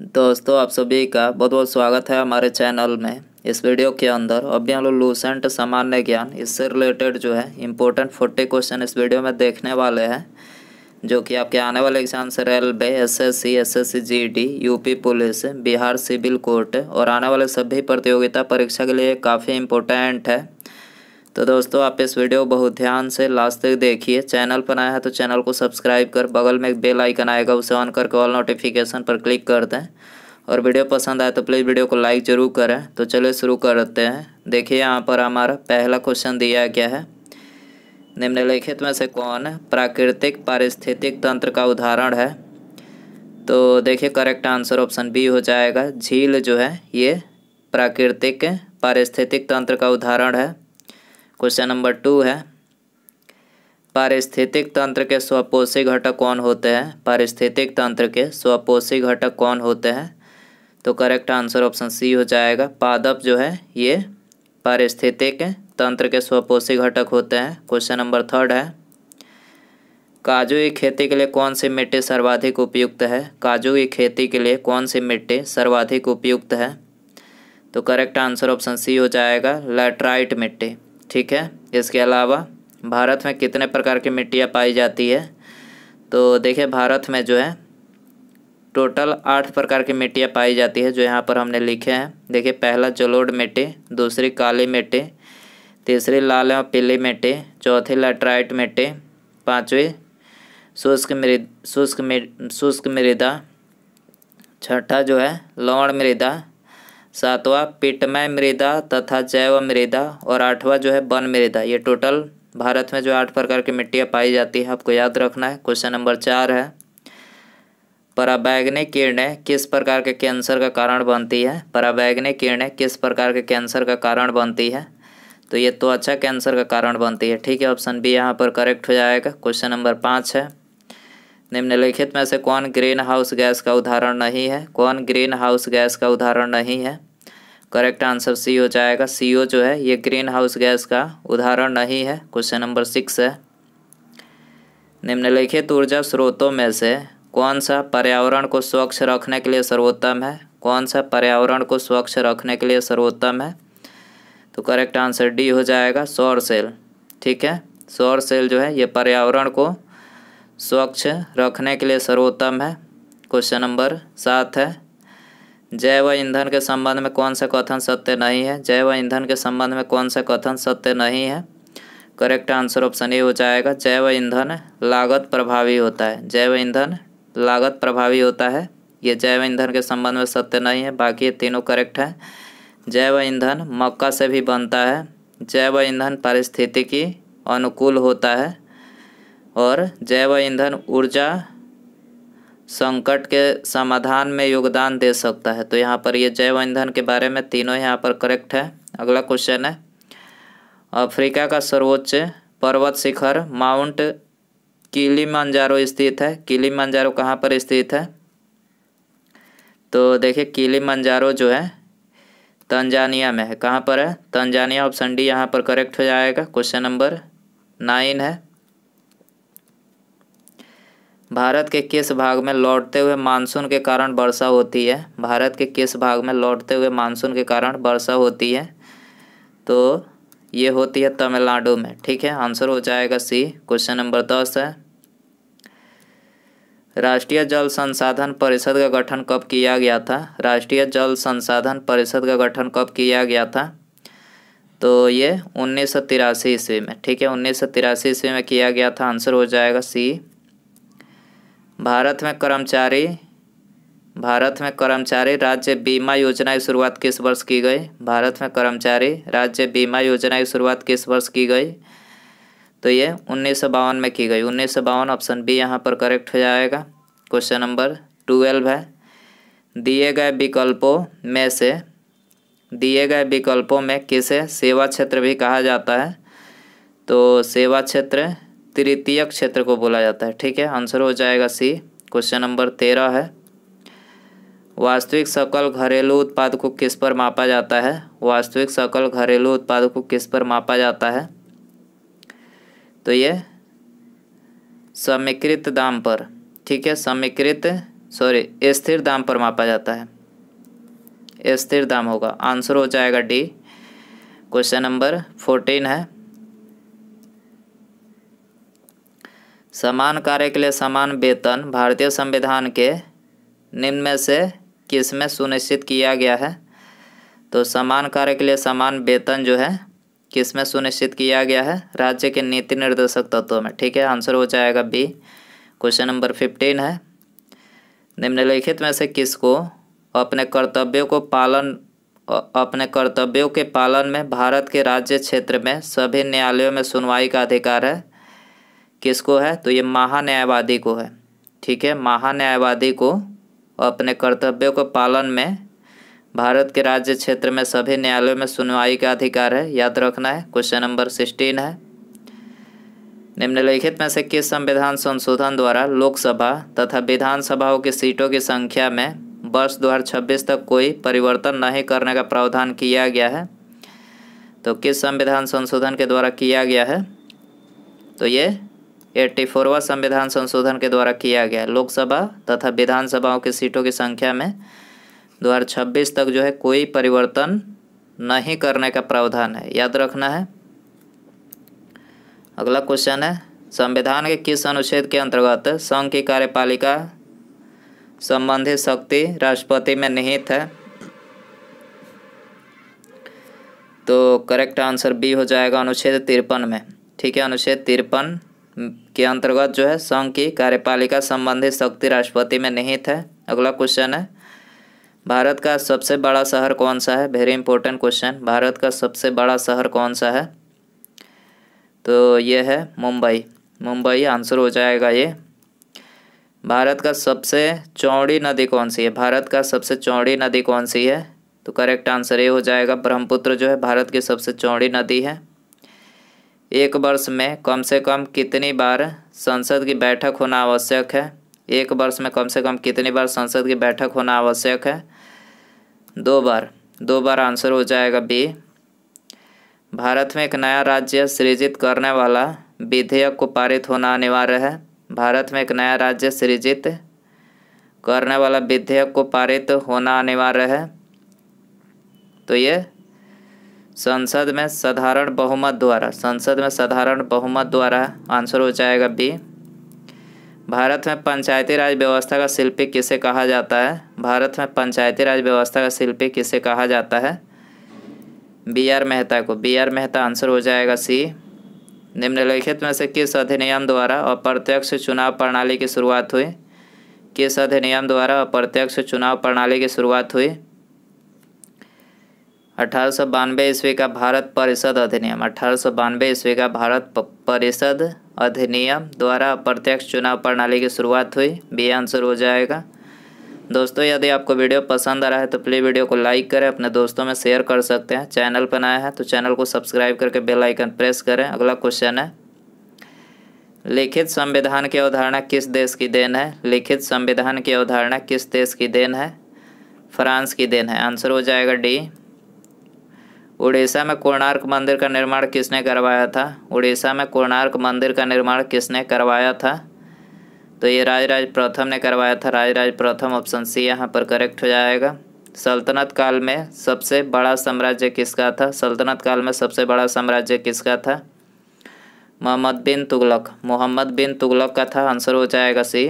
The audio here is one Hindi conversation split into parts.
दोस्तों आप सभी का बहुत बहुत स्वागत है हमारे चैनल में इस वीडियो के अंदर अभी हम लोग लूसेंट सामान्य ज्ञान इससे रिलेटेड जो है इम्पोर्टेंट फोर्टी क्वेश्चन इस वीडियो में देखने वाले हैं जो कि आपके आने वाले एग्जाम से railway S S C S S C G D UP police Bihar civil court और आने वाले सभी प्रतियोगिता परीक्षा के लिए काफ़ी इम्पोर्टेंट है तो दोस्तों आप इस वीडियो बहुत ध्यान से लास्ट तक देखिए चैनल पर आए है तो चैनल को सब्सक्राइब कर बगल में एक बेल आइकन आएगा उसे ऑन करके ऑल नोटिफिकेशन पर क्लिक कर दें और वीडियो पसंद आए तो प्लीज़ वीडियो को लाइक ज़रूर करें तो चलिए शुरू करते हैं देखिए यहाँ पर हमारा पहला क्वेश्चन दिया गया है निम्नलिखित में से कौन प्राकृतिक पारिस्थितिक तंत्र का उदाहरण है तो देखिए करेक्ट आंसर ऑप्शन बी हो जाएगा झील जो है ये प्राकृतिक पारिस्थितिक तंत्र का उदाहरण है क्वेश्चन नंबर टू है पारिस्थितिक तंत्र के स्वपोषी घटक कौन होते हैं पारिस्थितिक तंत्र के स्वपोषी घटक कौन होते हैं तो करेक्ट आंसर ऑप्शन सी हो जाएगा पादप जो है ये पारिस्थितिक तंत्र के स्वपोषी घटक होते हैं क्वेश्चन नंबर थर्ड है काजू की खेती के लिए कौन सी मिट्टी सर्वाधिक उपयुक्त है काजू की खेती के लिए कौन सी मिट्टी सर्वाधिक उपयुक्त है तो करेक्ट आंसर ऑप्शन सी हो जाएगा लेट्राइट मिट्टी ठीक है इसके अलावा भारत में कितने प्रकार की मिट्टियाँ पाई जाती है तो देखिए भारत में जो है टोटल आठ प्रकार की मिट्टियाँ पाई जाती है जो यहाँ पर हमने लिखे हैं देखिए पहला जलोड़ मिट्टी दूसरी काली मिट्टी तीसरी लाल एवं पीली मिट्टी चौथी लेटराइट मिट्टी पाँचवीं शुष्क मृद शुष्क शुष्क मृदा छठा जो है लवण मृदा सातवां पिटमय मृदा तथा जैव मृदा और आठवां जो है वन मृदा ये टोटल भारत में जो आठ प्रकार की मिट्टियाँ पाई जाती है आपको याद रखना है क्वेश्चन नंबर चार है पराबैग्निक किरणें किस प्रकार के कैंसर का कारण बनती है पराबैग्निक किरणें किस प्रकार के कैंसर का कारण बनती है तो ये तो अच्छा कैंसर का कारण बनती है ठीक है ऑप्शन बी यहाँ पर करेक्ट हो जाएगा क्वेश्चन नंबर पाँच है निम्नलिखित में से कौन ग्रीन हाउस गैस का उदाहरण नहीं है कौन ग्रीन हाउस गैस का उदाहरण नहीं है करेक्ट आंसर सी हो जाएगा सी ओ जो है ये ग्रीन हाउस गैस का उदाहरण नहीं है क्वेश्चन नंबर सिक्स है निम्नलिखित ऊर्जा स्रोतों में से कौन सा पर्यावरण को स्वच्छ रखने के लिए सर्वोत्तम है कौन सा पर्यावरण को स्वच्छ रखने के लिए सर्वोत्तम है तो करेक्ट आंसर डी हो जाएगा सौर सेल ठीक है सौर सेल जो है ये पर्यावरण को स्वच्छ रखने के लिए सर्वोत्तम है क्वेश्चन नंबर सात है जैव ईंधन के संबंध में कौन सा कथन सत्य नहीं है जैव ईंधन के संबंध में कौन सा कथन सत्य नहीं है करेक्ट आंसर ऑप्शन ए हो जाएगा जैव ईंधन लागत प्रभावी होता है जैव ईंधन लागत प्रभावी होता है ये जैव ईंधन के संबंध में सत्य नहीं है बाकी ये तीनों करेक्ट हैं जैव ईंधन मक्का से भी बनता है जैव ईंधन परिस्थिति की अनुकूल होता है और जैव ईंधन ऊर्जा संकट के समाधान में योगदान दे सकता है तो यहाँ पर ये जैव ईंधन के बारे में तीनों यहाँ पर करेक्ट है अगला क्वेश्चन है अफ्रीका का सर्वोच्च पर्वत शिखर माउंट मंजारो स्थित है मंजारो कहाँ पर स्थित है तो देखिए मंजारो जो है तंजानिया में है कहाँ पर है तंजानिया ऑप्शन डी यहाँ पर करेक्ट हो जाएगा क्वेश्चन नंबर नाइन है भारत के किस भाग में लौटते हुए मानसून के कारण वर्षा होती है भारत के किस भाग में लौटते हुए मानसून के कारण वर्षा होती है तो ये होती है तमिलनाडु में ठीक है आंसर हो जाएगा सी क्वेश्चन नंबर दस है राष्ट्रीय जल संसाधन परिषद का गठन कब किया गया था राष्ट्रीय जल संसाधन परिषद का गठन कब किया गया था तो ये उन्नीस सौ तिरासी ईस्वी में ठीक है उन्नीस सौ तिरासी ईस्वी में किया गया था आंसर हो जाएगा सी भारत में कर्मचारी भारत में कर्मचारी राज्य बीमा योजना की शुरुआत किस वर्ष की गई भारत में कर्मचारी राज्य बीमा योजना की शुरुआत किस वर्ष की गई तो ये उन्नीस में की गई उन्नीस ऑप्शन बी यहाँ पर करेक्ट हो जाएगा क्वेश्चन नंबर ट्वेल्व है दिए गए विकल्पों में से दिए गए विकल्पों में किसे सेवा क्षेत्र भी कहा जाता है तो सेवा क्षेत्र तृतीय क्षेत्र को बोला जाता है ठीक है आंसर हो जाएगा सी क्वेश्चन नंबर तेरह है वास्तविक सकल घरेलू उत्पाद को किस पर मापा जाता है वास्तविक सकल घरेलू उत्पाद को किस पर मापा जाता है तो ये समीकृत दाम पर ठीक है समीकृत सॉरी स्थिर दाम पर मापा जाता है स्थिर दाम होगा आंसर हो जाएगा डी क्वेश्चन नंबर फोर्टीन है समान कार्य के लिए समान वेतन भारतीय संविधान के निम्न में से किस में सुनिश्चित किया गया है तो समान कार्य के लिए समान वेतन जो है किस में सुनिश्चित किया गया है राज्य के नीति निर्देशक तत्वों में ठीक है आंसर हो जाएगा बी क्वेश्चन नंबर फिफ्टीन है निम्नलिखित में से किसको अपने कर्तव्यों को पालन अपने कर्तव्यों के पालन में भारत के राज्य क्षेत्र में सभी न्यायालयों में सुनवाई का अधिकार है किसको है तो ये महान्यायवादी को है ठीक है महान्यायवादी को अपने कर्तव्यों के पालन में भारत के राज्य क्षेत्र में सभी न्यायालयों में सुनवाई का अधिकार है याद रखना है क्वेश्चन नंबर सिक्सटीन है निम्नलिखित में से किस संविधान संशोधन द्वारा लोकसभा तथा विधानसभाओं की सीटों की संख्या में वर्ष छब्बीस तक कोई परिवर्तन नहीं करने का प्रावधान किया गया है तो किस संविधान संशोधन के द्वारा किया गया है तो ये फोरवा संविधान संशोधन के द्वारा किया गया लोकसभा तथा विधानसभाओं की सीटों की संख्या में दो तक जो है कोई परिवर्तन नहीं करने का प्रावधान है याद रखना है अगला क्वेश्चन है संविधान के किस अनुच्छेद के अंतर्गत संघ की कार्यपालिका संबंधित शक्ति राष्ट्रपति में निहित है तो करेक्ट आंसर बी हो जाएगा अनुच्छेद तिरपन में ठीक है अनुच्छेद तिरपन के अंतर्गत जो है संघ की कार्यपालिका संबंधी शक्ति राष्ट्रपति में निहित है अगला क्वेश्चन है भारत का सबसे बड़ा शहर कौन सा है वेरी इंपॉर्टेंट क्वेश्चन भारत का सबसे बड़ा शहर कौन सा है तो ये है मुंबई मुंबई आंसर हो जाएगा ये भारत का सबसे चौड़ी नदी कौन सी है भारत का सबसे चौड़ी नदी कौन सी है तो करेक्ट आंसर ये हो जाएगा ब्रह्मपुत्र जो है भारत की सबसे चौड़ी नदी है एक वर्ष में कम से कम कितनी बार संसद की बैठक होना आवश्यक है एक वर्ष में कम से कम कितनी बार संसद की बैठक होना आवश्यक है दो बार दो बार आंसर हो जाएगा बी भारत में एक नया राज्य सृजित करने वाला विधेयक को पारित होना अनिवार्य है भारत में एक नया राज्य सृजित करने वाला विधेयक को पारित होना अनिवार्य है तो ये संसद में साधारण बहुमत द्वारा संसद में साधारण बहुमत द्वारा आंसर हो जाएगा बी भारत में पंचायती राज व्यवस्था का शिल्पी किसे कहा जाता है भारत में पंचायती राज व्यवस्था का शिल्पी किसे कहा जाता है बी आर मेहता को बी आर मेहता आंसर हो जाएगा सी निम्नलिखित में से किस अधिनियम द्वारा अप्रत्यक्ष चुनाव प्रणाली की शुरुआत हुई किस अधिनियम द्वारा अप्रत्यक्ष चुनाव प्रणाली की शुरुआत हुई अठारह ईस्वी का भारत परिषद अधिनियम अठारह ईस्वी का भारत परिषद अधिनियम द्वारा प्रत्यक्ष चुनाव प्रणाली की शुरुआत हुई बी आंसर हो जाएगा दोस्तों यदि आपको वीडियो पसंद आ रहा है तो प्लीज़ वीडियो को लाइक करें अपने दोस्तों में शेयर कर सकते हैं चैनल पर नया है तो चैनल को सब्सक्राइब करके बेल आइकन प्रेस करें अगला क्वेश्चन है लिखित संविधान की अवधारणा किस देश की देन है लिखित संविधान की अवधारणा किस देश की देन है फ्रांस की देन है आंसर हो जाएगा डी उड़ीसा में कोणार्क मंदिर का निर्माण किसने करवाया था उड़ीसा में कोणार्क मंदिर का निर्माण किसने करवाया था तो ये राजराज प्रथम ने करवाया था राजराज प्रथम ऑप्शन सी यहाँ पर करेक्ट हो जाएगा सल्तनत काल में सबसे बड़ा साम्राज्य किसका था सल्तनत काल में सबसे बड़ा साम्राज्य किसका था मोहम्मद बिन तुगलक मोहम्मद बिन तुगलक का था आंसर हो जाएगा सी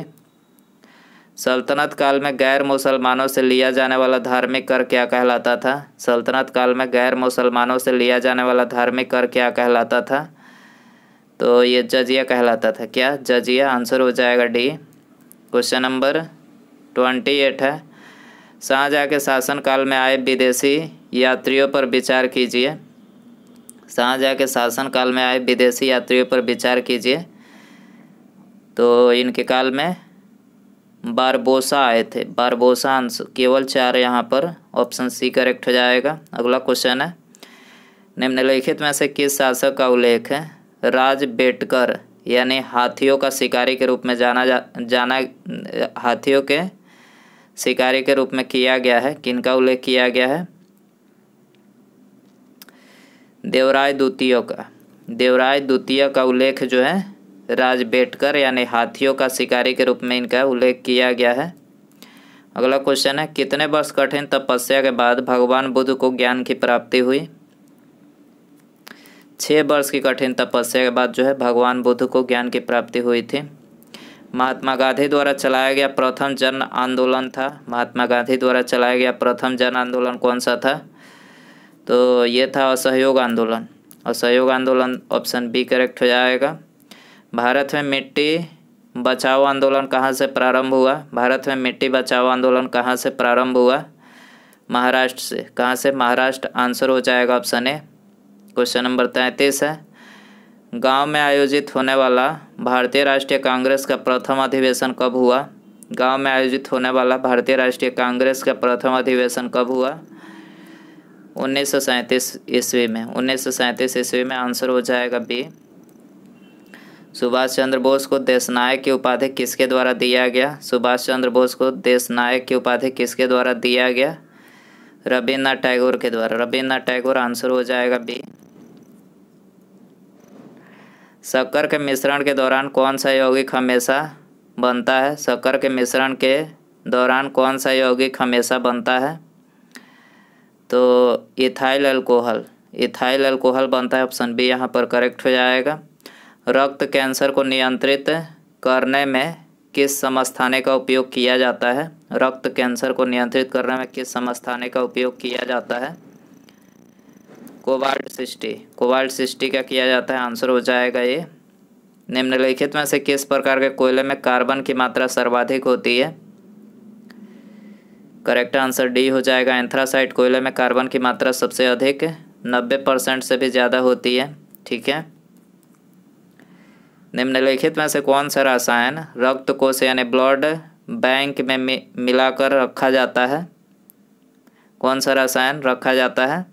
सल्तनत काल में गैर मुसलमानों से लिया जाने वाला धार्मिक कर क्या कहलाता था सल्तनत काल में गैर मुसलमानों से लिया जाने वाला धार्मिक कर क्या कहलाता था तो ये जजिया कहलाता था क्या जजिया आंसर हो जाएगा D question number twenty eight है शाहजहाँ के शासनकाल में आए विदेशी यात्रियों पर विचार कीजिए शाहजहाँ के शासनकाल में आए विदेशी यात्रियों पर विचार कीजिए तो इनके काल में बारबोसा आए थे बारबोसांस केवल चार यहाँ पर ऑप्शन सी करेक्ट हो जाएगा अगला क्वेश्चन है निम्नलिखित में से किस शासक का उल्लेख है राज बेटकर यानी हाथियों का शिकारी के रूप में जाना जा जाना हाथियों के शिकारी के रूप में किया गया है किनका उल्लेख किया गया है देवराय द्वितीय का देवराय द्वितीय का उल्लेख जो है राज बेटकर यानी हाथियों का शिकारी के रूप में इनका उल्लेख किया गया है अगला क्वेश्चन है कितने वर्ष कठिन तपस्या के बाद भगवान बुद्ध को ज्ञान की प्राप्ति हुई छः वर्ष की कठिन तपस्या के बाद जो है भगवान बुद्ध को ज्ञान की प्राप्ति हुई थी महात्मा गांधी द्वारा चलाया गया प्रथम जन आंदोलन था महात्मा गांधी द्वारा चलाया गया प्रथम जन आंदोलन कौन सा था तो ये था असहयोग आंदोलन असहयोग आंदोलन ऑप्शन बी करेक्ट हो जाएगा भारत में मिट्टी बचाओ आंदोलन कहाँ से प्रारंभ हुआ भारत में मिट्टी बचाओ आंदोलन कहाँ से प्रारंभ हुआ महाराष्ट्र से कहाँ से महाराष्ट्र आंसर हो जाएगा ऑप्शन ए क्वेश्चन नंबर तैंतीस है गांव में आयोजित होने वाला भारतीय राष्ट्रीय कांग्रेस का प्रथम अधिवेशन कब हुआ गांव में आयोजित होने वाला भारतीय राष्ट्रीय कांग्रेस का प्रथम अधिवेशन कब हुआ उन्नीस सौ ईस्वी में उन्नीस सौ ईस्वी में आंसर हो जाएगा बी सुभाष चंद्र बोस को देश नायक की उपाधि किसके द्वारा दिया गया सुभाष चंद्र बोस को देश नायक की उपाधि किसके द्वारा दिया गया रविन्द्रनाथ टैगोर के द्वारा रविन्द्रनाथ टैगोर आंसर हो जाएगा बी शक्कर के मिश्रण के दौरान कौन सा यौगिक हमेशा बनता है शक्कर के मिश्रण के दौरान कौन सा यौगिक हमेशा बनता है तो इथाइल अल्कोहल इथाइल अल्कोहल बनता है ऑप्शन बी यहाँ पर करेक्ट हो जाएगा रक्त कैंसर को नियंत्रित करने में किस समस्थाने का उपयोग किया जाता है रक्त कैंसर को नियंत्रित करने में किस समस्थाने का उपयोग किया जाता है कोवाल्ट सिस्टी कोवाल्ट सिस्टी का किया जाता है आंसर हो जाएगा ये निम्नलिखित में से किस प्रकार के कोयले में कार्बन की मात्रा सर्वाधिक होती है करेक्ट आंसर डी हो जाएगा एंथ्रासाइट कोयले में कार्बन की मात्रा सबसे अधिक नब्बे परसेंट से भी ज़्यादा होती है ठीक है निम्नलिखित में से कौन सा रसायन रक्त कोष यानी ब्लड बैंक में मिलाकर रखा जाता है कौन सा रसायन रखा जाता है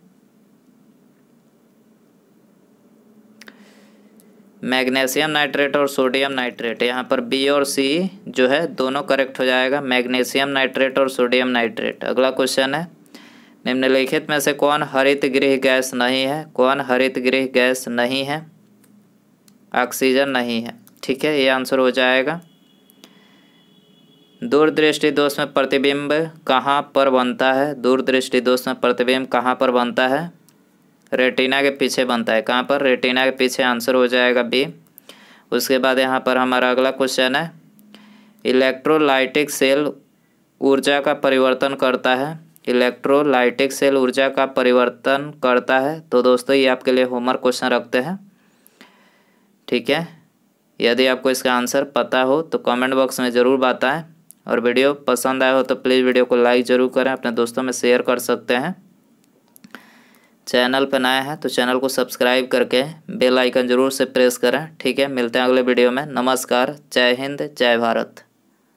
मैग्नीशियम नाइट्रेट और सोडियम नाइट्रेट यहाँ पर बी और सी जो है दोनों करेक्ट हो जाएगा मैग्नीशियम नाइट्रेट और सोडियम नाइट्रेट अगला क्वेश्चन है निम्नलिखित में से कौन हरित गृह गैस नहीं है कौन हरित गृह गैस नहीं है ऑक्सीजन नहीं है ठीक है ये आंसर हो जाएगा दूरदृष्टि दोष में प्रतिबिंब कहाँ पर बनता है दूरदृष्टि दोष में प्रतिबिंब कहाँ पर बनता है रेटिना के पीछे बनता है कहाँ पर रेटिना के पीछे आंसर हो जाएगा बी उसके बाद यहाँ पर हमारा अगला क्वेश्चन है इलेक्ट्रोलाइटिक सेल ऊर्जा का परिवर्तन करता है इलेक्ट्रोलाइटिक सेल ऊर्जा का परिवर्तन करता है तो दोस्तों ये आपके लिए होमवर्क क्वेश्चन रखते हैं ठीक है यदि आपको इसका आंसर पता हो तो कमेंट बॉक्स में ज़रूर बताएं और वीडियो पसंद आया हो तो प्लीज़ वीडियो को लाइक ज़रूर करें अपने दोस्तों में शेयर कर सकते हैं चैनल पर नए हैं तो चैनल को सब्सक्राइब करके बेल आइकन ज़रूर से प्रेस करें ठीक है मिलते हैं अगले वीडियो में नमस्कार जय हिंद जय भारत